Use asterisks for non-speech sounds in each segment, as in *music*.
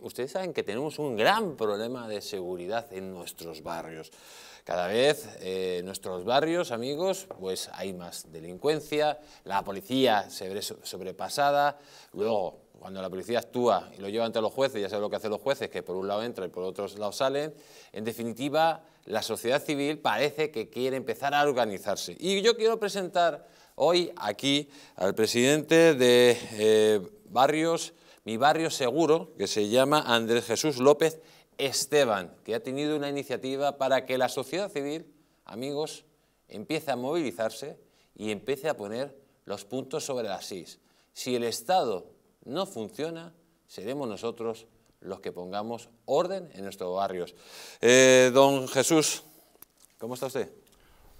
Ustedes saben que tenemos un gran problema de seguridad en nuestros barrios. Cada vez en eh, nuestros barrios, amigos, pues hay más delincuencia, la policía se ve sobrepasada, luego cuando la policía actúa y lo lleva ante los jueces, ya saben lo que hacen los jueces, que por un lado entran y por otro lado salen, en definitiva la sociedad civil parece que quiere empezar a organizarse. Y yo quiero presentar hoy aquí al presidente de eh, Barrios mi barrio seguro, que se llama Andrés Jesús López Esteban, que ha tenido una iniciativa para que la sociedad civil, amigos, empiece a movilizarse y empiece a poner los puntos sobre las is. Si el Estado no funciona, seremos nosotros los que pongamos orden en nuestros barrios. Eh, don Jesús, ¿cómo está usted?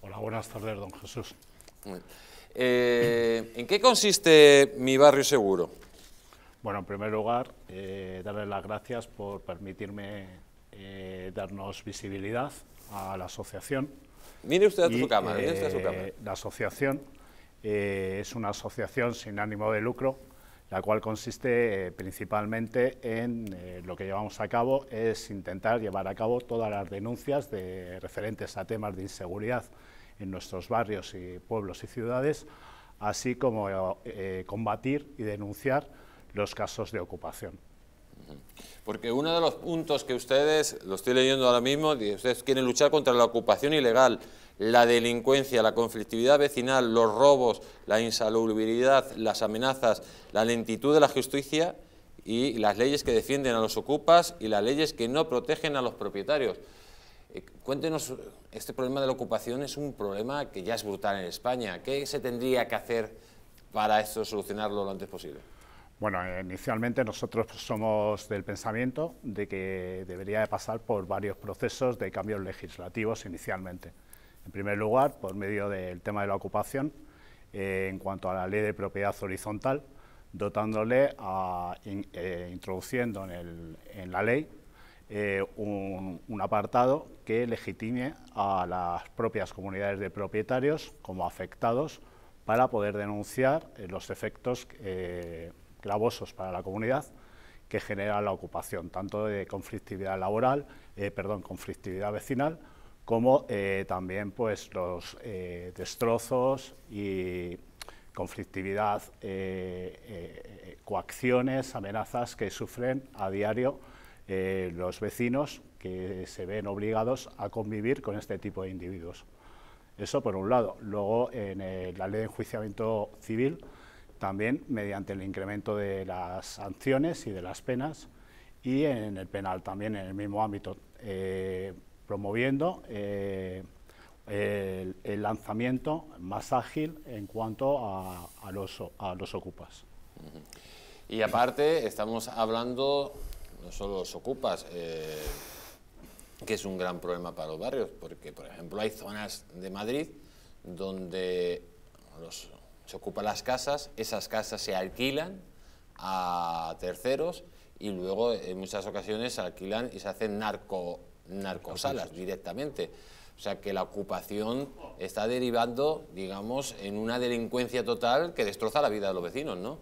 Hola, buenas tardes, don Jesús. Eh, ¿En qué consiste mi barrio seguro? Bueno, en primer lugar, eh, darle las gracias por permitirme eh, darnos visibilidad a la asociación. Mire usted a, su, cámara, su eh, cámara. La asociación eh, es una asociación sin ánimo de lucro, la cual consiste principalmente en lo que llevamos a cabo es intentar llevar a cabo todas las denuncias de, referentes a temas de inseguridad en nuestros barrios y pueblos y ciudades, así como combatir y denunciar los casos de ocupación. Porque uno de los puntos que ustedes, lo estoy leyendo ahora mismo, ustedes quieren luchar contra la ocupación ilegal, la delincuencia, la conflictividad vecinal, los robos, la insalubridad, las amenazas, la lentitud de la justicia y las leyes que defienden a los ocupas y las leyes que no protegen a los propietarios. Eh, cuéntenos, este problema de la ocupación es un problema que ya es brutal en España. ¿Qué se tendría que hacer para esto solucionarlo lo antes posible? Bueno, eh, inicialmente nosotros somos del pensamiento de que debería de pasar por varios procesos de cambios legislativos inicialmente. En primer lugar, por medio del tema de la ocupación, eh, en cuanto a la ley de propiedad horizontal, dotándole, a, eh, introduciendo en, la ley un, un apartado que legitime a las propias comunidades de propietarios como afectados para poder denunciar los efectos clavosos para la comunidad que genera la ocupación, tanto de conflictividad laboral, eh, perdón, conflictividad vecinal, como eh, también pues, los eh, destrozos y conflictividad, coacciones, amenazas que sufren a diario los vecinos que se ven obligados a convivir con este tipo de individuos. Eso por un lado. Luego, en la ley de enjuiciamiento civil, también mediante el incremento de las sanciones y de las penas y en el penal también en el mismo ámbito, eh, promoviendo eh, el, lanzamiento más ágil en cuanto a, los, a los ocupas. Y aparte estamos hablando, no solo los ocupas, eh, que es un gran problema para los barrios, porque por ejemplo hay zonas de Madrid donde los se ocupan las casas, esas casas se alquilan a terceros y luego en muchas ocasiones se alquilan y se hacen narco, narcosalas directamente. O sea que la ocupación está derivando, digamos, en una delincuencia total que destroza la vida de los vecinos, ¿no?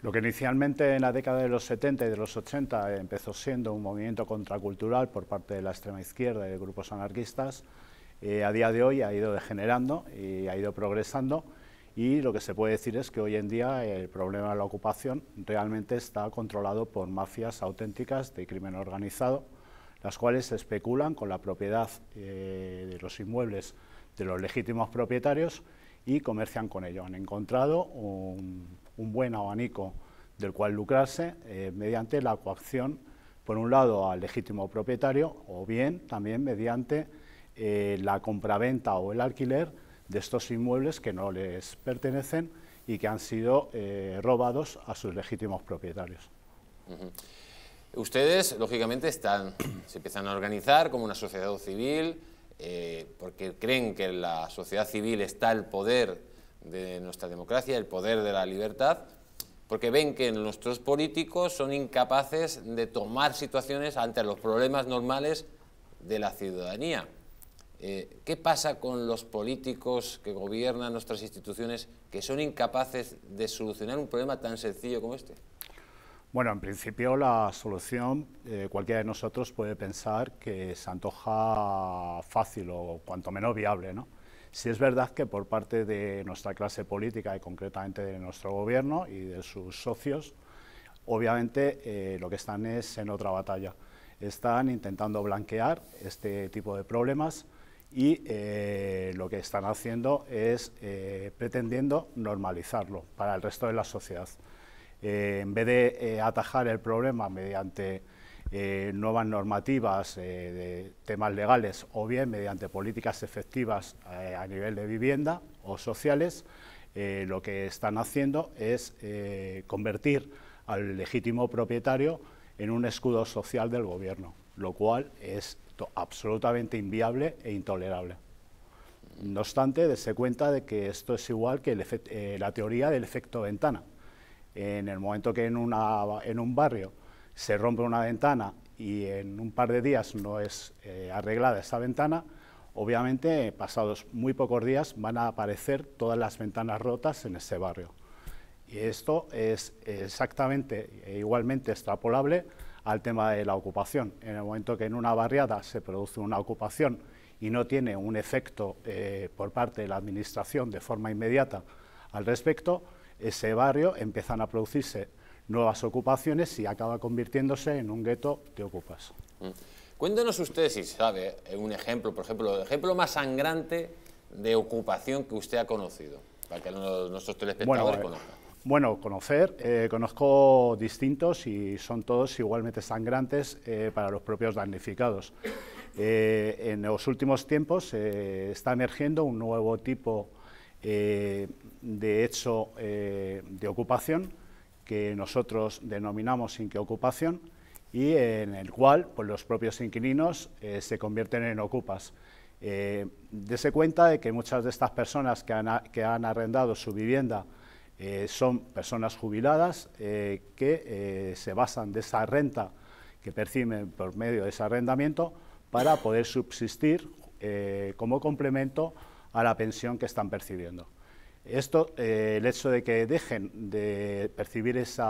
Lo que inicialmente en la década de los 70 y de los 80 empezó siendo un movimiento contracultural por parte de la extrema izquierda y de grupos anarquistas, eh, a día de hoy ha ido degenerando y ha ido progresando y lo que se puede decir es que hoy en día el problema de la ocupación realmente está controlado por mafias auténticas de crimen organizado, las cuales especulan con la propiedad eh, de los inmuebles de los legítimos propietarios y comercian con ello. Han encontrado un, buen abanico del cual lucrarse eh, mediante la coacción, por un lado, al legítimo propietario o bien también mediante eh, la compraventa o el alquiler de estos inmuebles que no les pertenecen y que han sido eh, robados a sus legítimos propietarios. Ustedes, lógicamente, están, *clears throat* se empiezan a organizar como una sociedad civil, eh, porque creen que en la sociedad civil está el poder de nuestra democracia, el poder de la libertad, porque ven que nuestros políticos son incapaces de tomar situaciones ante los problemas normales de la ciudadanía. Eh, ¿Qué pasa con los políticos que gobiernan nuestras instituciones que son incapaces de solucionar un problema tan sencillo como este? Bueno, en principio la solución, eh, cualquiera de nosotros puede pensar que se antoja fácil o cuanto menos viable, ¿no? Si es verdad que por parte de nuestra clase política y concretamente de nuestro gobierno y de sus socios, obviamente eh, lo que están es en otra batalla. Están intentando blanquear este tipo de problemas y eh, lo que están haciendo es eh, pretendiendo normalizarlo para el resto de la sociedad. Eh, en vez de atajar el problema mediante nuevas normativas de temas legales o bien mediante políticas efectivas a nivel de vivienda o sociales, lo que están haciendo es convertir al legítimo propietario en un escudo social del gobierno, lo cual es absolutamente inviable e intolerable. No obstante, dese cuenta de que esto es igual que eh, la teoría del efecto ventana. En el momento que en, un barrio se rompe una ventana y en un par de días no es eh, arreglada esa ventana, obviamente pasados muy pocos días van a aparecer todas las ventanas rotas en ese barrio. Y esto es exactamente e igualmente extrapolable al tema de la ocupación. En el momento que en una barriada se produce una ocupación y no tiene un efecto eh, por parte de la Administración de forma inmediata al respecto, ese barrio empiezan a producirse nuevas ocupaciones y acaba convirtiéndose en un gueto de ocupas. Mm. Cuéntenos usted si sabe eh, un ejemplo, por ejemplo, el ejemplo más sangrante de ocupación que usted ha conocido, para que nuestros telespectadores eh, conozcan. Bueno, conocer, eh, conozco distintos y son todos igualmente sangrantes eh, para los propios damnificados. Eh, en los últimos tiempos está emergiendo un nuevo tipo de hecho de ocupación que nosotros denominamos ocupación y en el cual pues, los propios inquilinos se convierten en ocupas. dese cuenta de que muchas de estas personas que han arrendado su vivienda eh, son personas jubiladas eh, que eh, se basan de esa renta que perciben por medio de ese arrendamiento para poder subsistir como complemento a la pensión que están percibiendo. Esto, el hecho de que dejen de percibir ese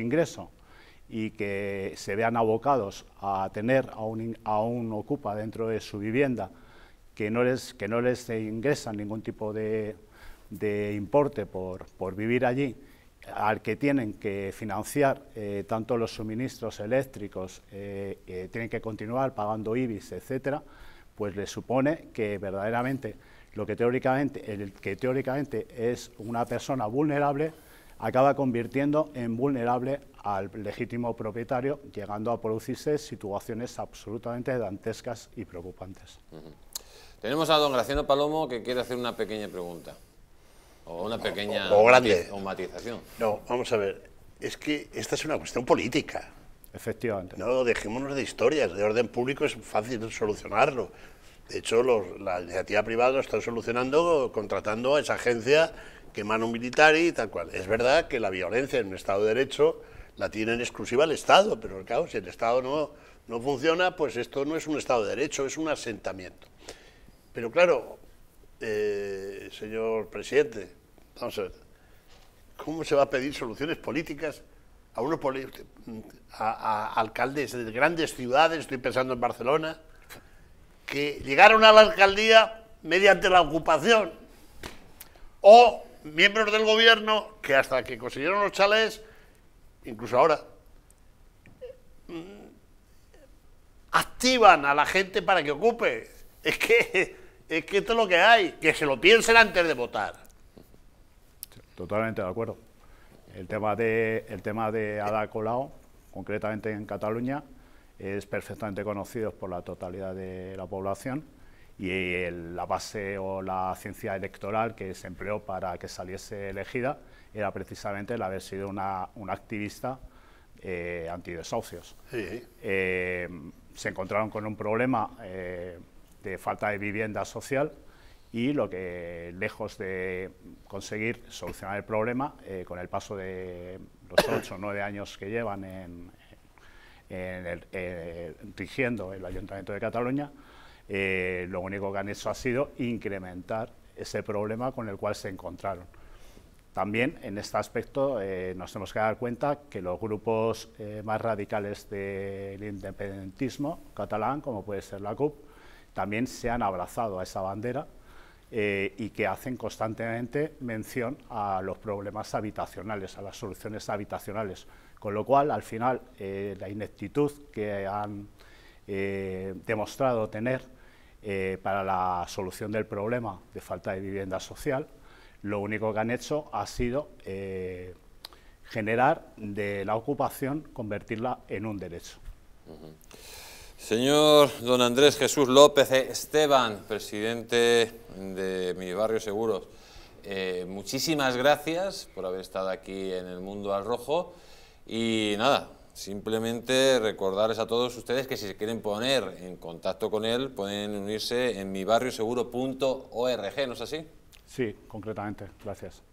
ingreso y que se vean abocados a tener a un, ocupa dentro de su vivienda que no les, que no les ingresa ningún tipo de, de importe por, por vivir allí al que tienen que financiar eh, tanto los suministros eléctricos, eh, eh, tienen que continuar pagando IBIS, etcétera, pues le supone que verdaderamente lo que teóricamente, el que teóricamente es una persona vulnerable acaba convirtiendo en vulnerable al legítimo propietario, llegando a producirse situaciones absolutamente dantescas y preocupantes. Tenemos a don Graciano Palomo que quiere hacer una pequeña pregunta. O una pequeña o, grande. O matización. No, vamos a ver. Es que esta es una cuestión política. Efectivamente. No, dejémonos de historias. De orden público es fácil solucionarlo. De hecho, los, la iniciativa privada lo está solucionando contratando a esa agencia que mano militar y tal cual. Es verdad que la violencia en un Estado de Derecho la tiene en exclusiva el Estado, pero claro, si el Estado no, no funciona, pues esto no es un Estado de Derecho, es un asentamiento. Pero claro, eh, señor presidente, vamos a ver, ¿cómo se va a pedir soluciones políticas a unos alcaldes de grandes ciudades, estoy pensando en Barcelona, que llegaron a la alcaldía mediante la ocupación o miembros del gobierno que hasta que consiguieron los chales, incluso ahora, mm, activan a la gente para que ocupe. Es que es que esto es lo que hay, que se lo piensen antes de votar. Totalmente de acuerdo. El tema de, el tema de Ada Colau, concretamente en Cataluña, es perfectamente conocido por la totalidad de la población y la base o la ciencia electoral que se empleó para que saliese elegida era precisamente el haber sido una, activista eh, Sí. Eh, se encontraron con un problema eh, de falta de vivienda social y lo que lejos de conseguir solucionar el problema, eh, con el paso de los *coughs* ocho o nueve años que llevan en, en el, eh, rigiendo el Ayuntamiento de Cataluña, eh, lo único que han hecho ha sido incrementar ese problema con el cual se encontraron. También en este aspecto nos tenemos que dar cuenta que los grupos más radicales del independentismo catalán, como puede ser la CUP, también se han abrazado a esa bandera eh, y que hacen constantemente mención a los problemas habitacionales, a las soluciones habitacionales. Con lo cual, al final, eh, la ineptitud que han eh, demostrado tener para la solución del problema de falta de vivienda social, lo único que han hecho ha sido generar de la ocupación, convertirla en un derecho. Señor don Andrés Jesús López Esteban, presidente de mi barrio Seguros, eh, muchísimas gracias por haber estado aquí en el Mundo al Rojo y nada, simplemente recordarles a todos ustedes que si se quieren poner en contacto con él, pueden unirse en mibarrioseguro.org, ¿no es así? Sí, concretamente, gracias.